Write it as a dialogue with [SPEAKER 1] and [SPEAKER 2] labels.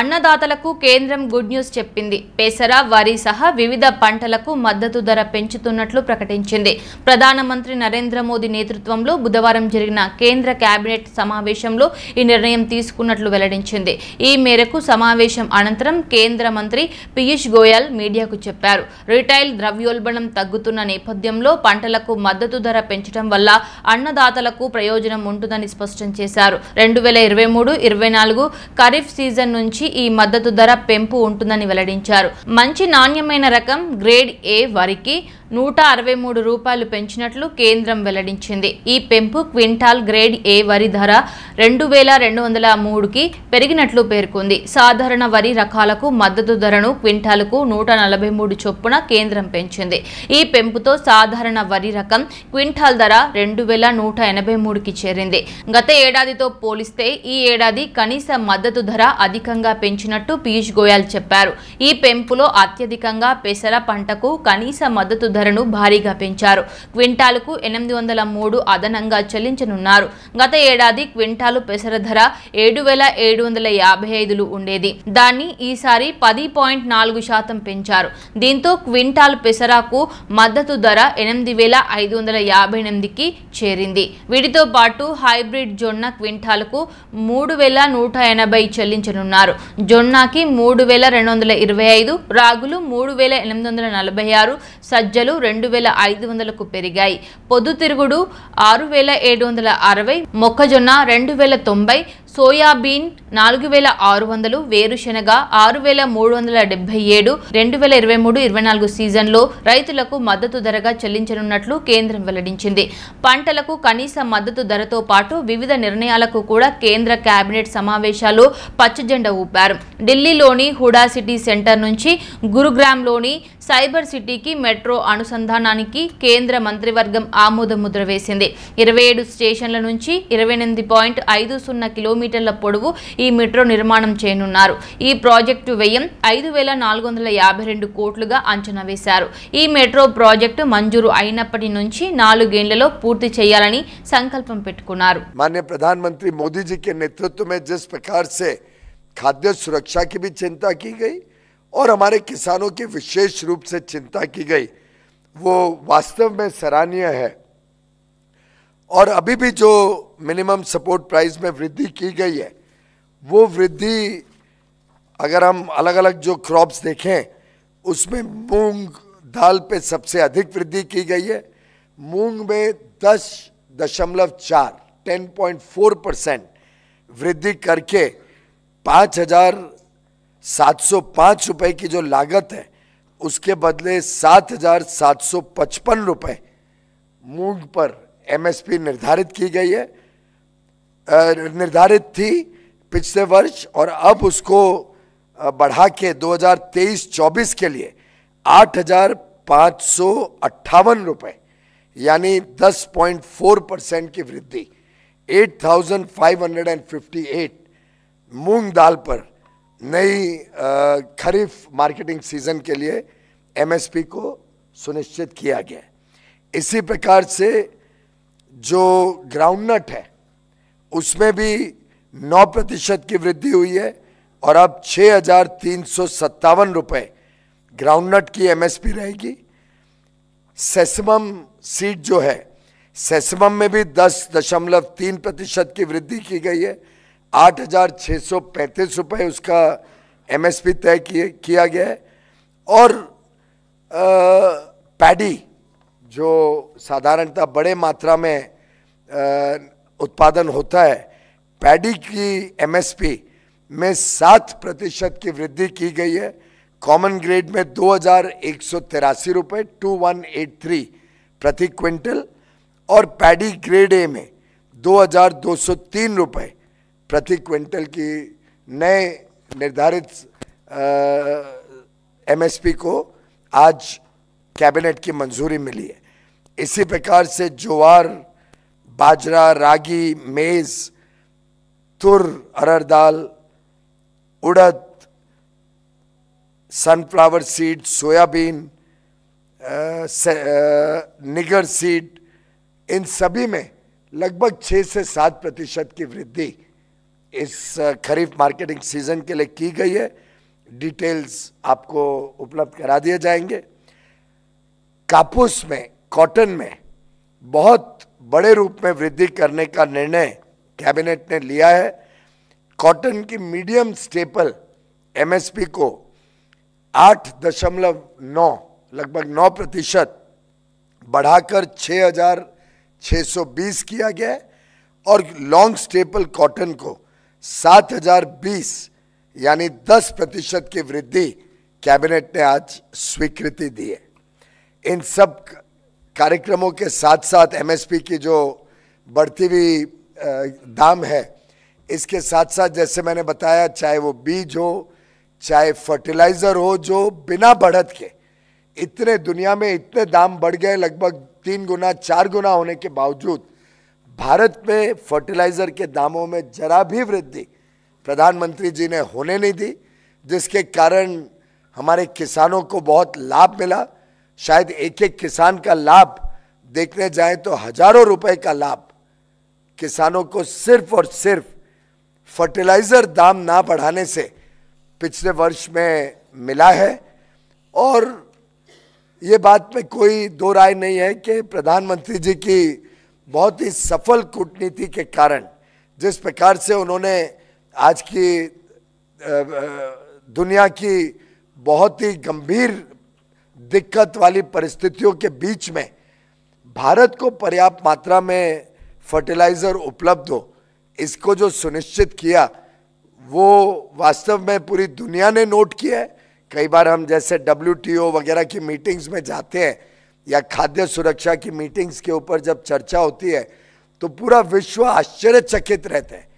[SPEAKER 1] అన్నదాతలకు కేంద్రం good news చెప్పింది పేసర వరి సహా వివిధ పంటలకు మద్దతు ధర పెంచుతున్నట్లు ప్రకటించింది ప్రధానమంత్రి నరేంద్ర మోదీ నేతృత్వంలో బుధవారం జరిగిన కేంద్ర కేబినెట్ సమావేశంలో ఈ నిర్ణయం తీసుకున్నట్లు వెల్లడించింది ఈ మేరకు సమావేశం అనంతరం కేంద్ర మంత్రి పీయూష్ గోయల్ మీడియాకు చెప్పారు రిటైల్ ద్రవ్యోల్బణం తగ్గుతున్న నేపథ్యంలో పంటలకు మద్దతు ధర పెంచడం వల్ల అన్నదాతలకు ప్రయోజనం ఉంటుందని స్పష్టం చేశారు రెండు వేల ఇరవై మూడు ఇరవై నాలుగు ఖరీఫ్ సీజన్ నుంచి నుంచి ఈ మద్దతు ధర పెంపు ఉంటుందని వెల్లడించారు మంచి నాణ్యమైన రకం గ్రేడ్ ఏ వరికి నూట అరవై మూడు రూపాయలు పెంచినట్లు కేంద్రం వెల్లడించింది ఈ పెంపు క్వింటాల్ గ్రేడ్ ఏ వరి ధర రెండు వేల రెండు వందల మూడుకి పెరిగినట్లు పేర్కొంది సాధారణ వరి రకాలకు మద్దతు ధరను క్వింటాల్కు నూట నలభై మూడు చొప్పున కేంద్రం పెంచింది ఈ పెంపుతో సాధారణ వరి రకం క్వింటాల్ ధర రెండు వేల నూట ఎనభై మూడుకి చేరింది గత ఏడాదితో పోలిస్తే ఈ ఏడాది కనీస మద్దతు ధర అధికంగా పెంచినట్టు పీయూష్ గోయల్ చెప్పారు ఈ పెంపులో అత్యధికంగా పెసర పంటకు కనీస మద్దతు ధరను భారీగా పెంచారు క్వింటాలకు ఎనిమిది వందల మూడు అదనంగా చెల్లించనున్నారు గత ఏడాది క్వింటాలు పెసర ధర ఏడు వేల ఏడు వందల యాభై ఉండేది దాన్ని ఈసారి పది పాయింట్ నాలుగు శాతం పెంచారు దీంతో క్వింటాల్ పెసరాకు మద్దతు ధర ఎనిమిది వేల ఐదు వందల యాభై ఎనిమిదికి చేరింది వీటితో పాటు హైబ్రిడ్ జొన్న క్వింటాల్కు మూడు వేల నూట ఎనభై చెల్లించనున్నారు జొన్నాకి మూడు వేల రెండు వందల ఇరవై ఐదు రాగులు మూడు వేల ఎనిమిది వందల నలభై ఆరు సజ్జలు రెండు వేల ఐదు వందలకు పెరిగాయి పొద్దుతిరుగుడు ఆరు వేల ఏడు వందల అరవై మొక్కజొన్న రెండు వేల తొంభై సోయాబీన్ నాలుగు వేల ఆరు వందలు వేరుశెనగ ఆరు వేల మూడు వందల డెబ్బై ఏడు రెండు వేల ఇరవై మూడు ఇరవై నాలుగు సీజన్లో రైతులకు మద్దతు ధరగా చెల్లించనున్నట్లు కేంద్రం వెల్లడించింది పంటలకు కనీస మద్దతు ధరతో పాటు వివిధ నిర్ణయాలకు కూడా కేంద్ర కేబినెట్ సమావేశాలు పచ్చజెండ ఊపారు ఢిల్లీలోని హుడా సిటీ సెంటర్ నుంచి గురుగ్రామ్లోని సైబర్ సిటీకి మెట్రో అనుసంధానానికి కేంద్ర మంత్రివర్గం ఆమోదముద్ర వేసింది ఇరవై ఏడు స్టేషన్ల నుంచి ఇరవై ఎనిమిది పాయింట్ ఐదు సున్నా కిలోమీటర్ల పొడవు ఈ మెట్రో నిర్మాణం చేయనున్నారు ఈ ప్రాజెక్టు వ్యయం ఐదు వేల నాలుగు వందల యాభై రెండు కోట్లుగా అంచనా వేశారు ఈ మెట్రో ప్రాజెక్టు మంజూరు అయినప్పటి నుంచి నాలుగేళ్లలో పూర్తి చేయాలని సంకల్పం పెట్టుకున్నారు
[SPEAKER 2] माननीय प्रधानमंत्री मोदी जी के नेतृत्व में जिस प्रकार से खाद्य सुरक्षा की भी चिंता की गई और हमारे किसानों की विशेष रूप से चिंता की गई वो वास्तव में सराहनीय है और अभी भी जो मिनिमम सपोर्ट प्राइस में वृद्धि की गई है वो वृद्धि अगर हम अलग अलग जो क्रॉप्स देखें उसमें मूंग दाल पे सबसे अधिक वृद्धि की गई है मूंग में दस दशमलव चार टेन पॉइंट फोर परसेंट वृद्धि करके पाँच हजार 705 रुपए की जो लागत है उसके बदले 7,755 रुपए मूंग पर एमएसपी निर्धारित की गई है निर्धारित थी पिछले वर्ष और अब उसको बढ़ा के 2023-24 के लिए आठ हजार पाँच सौ अट्ठावन यानी 10.4 परसेंट की वृद्धि 8,558 मूंग दाल पर नई खरीफ मार्केटिंग सीजन के लिए एमएसपी को सुनिश्चित किया गया इसी प्रकार से जो ग्राउंडनट है उसमें भी 9 प्रतिशत की वृद्धि हुई है और अब छः हजार तीन सौ सत्तावन ग्राउंडनट की एमएसपी रहेगी सेसमम सीड जो है सेसमम में भी दस दशमलव तीन प्रतिशत की वृद्धि की गई है आठ हज़ार छः सौ पैंतीस रुपये उसका एमएसपी तय किया गया है और पैडी जो साधारणतः बड़े मात्रा में आ, उत्पादन होता है पैडी की एमएसपी में सात प्रतिशत की वृद्धि की गई है कॉमन ग्रेड में दो हज़ार एक सौ तिरासी रुपये टू वन एट थ्री प्रति क्विंटल और पैडी ग्रेड ए में दो हज़ार दो सौ तीन रुपये प्रति क्विंटल की नए निर्धारित एमएसपी को आज कैबिनेट की मंजूरी मिली है इसी प्रकार से जोवार बाजरा रागी मेज़ तुर अरहर दाल उड़द sunflower seed soybean niger seed इन सभी में लगभग छः से सात प्रतिशत की वृद्धि इस खरीफ मार्केटिंग सीज़न के लिए की गई है डिटेल्स आपको उपलब्ध करा दिए जाएंगे कापूस में कॉटन में बहुत बड़े रूप में वृद्धि करने का निर्णय कैबिनेट ने लिया है कॉटन की मीडियम स्टेपल एमएसपी को आठ दशमलव नौ लगभग नौ प्रतिशत बढ़ाकर छः हज़ार छः सौ बीस किया गया है और लॉन्ग स्टेपल कॉटन को 7,020 यानी 10 प्रतिशत की वृद्धि कैबिनेट ने आज स्वीकृति दी है इन सब कार्यक्रमों के साथ साथ एमएसपी की जो बढ़ती हुई दाम है इसके साथ साथ जैसे मैंने बताया चाहे वो बीज हो चाहे फर्टिलाइज़र हो जो बिना बढ़त के इतने दुनिया में इतने दाम बढ़ गए लगभग तीन गुना चार गुना होने के बावजूद भारत में फर्टिलाइज़र के दामों में जरा भी वृद्धि प्रधानमंत्री जी ने होने नहीं दी जिसके कारण हमारे किसानों को बहुत लाभ मिला शायद एक एक किसान का लाभ देखने जाए तो हजारों रुपए का लाभ किसानों को सिर्फ और सिर्फ फर्टिलाइज़र दाम ना बढ़ाने से पिछले वर्ष में मिला है और ये बात में कोई दो राय नहीं है कि प्रधानमंत्री जी की बहुत ही सफल कूटनीति के कारण जिस प्रकार से उन्होंने आज की दुनिया की बहुत ही गंभीर दिक्कत वाली परिस्थितियों के बीच में भारत को पर्याप्त मात्रा में फर्टिलाइज़र उपलब्ध हो इसको जो सुनिश्चित किया वो वास्तव में पूरी दुनिया ने नोट किया है कई बार हम जैसे डब्ल्यू वगैरह की मीटिंग्स में जाते हैं या खाद्य सुरक्षा की मीटिंग्स के ऊपर जब चर्चा होती है तो पूरा विश्व आश्चर्यचकित रहता है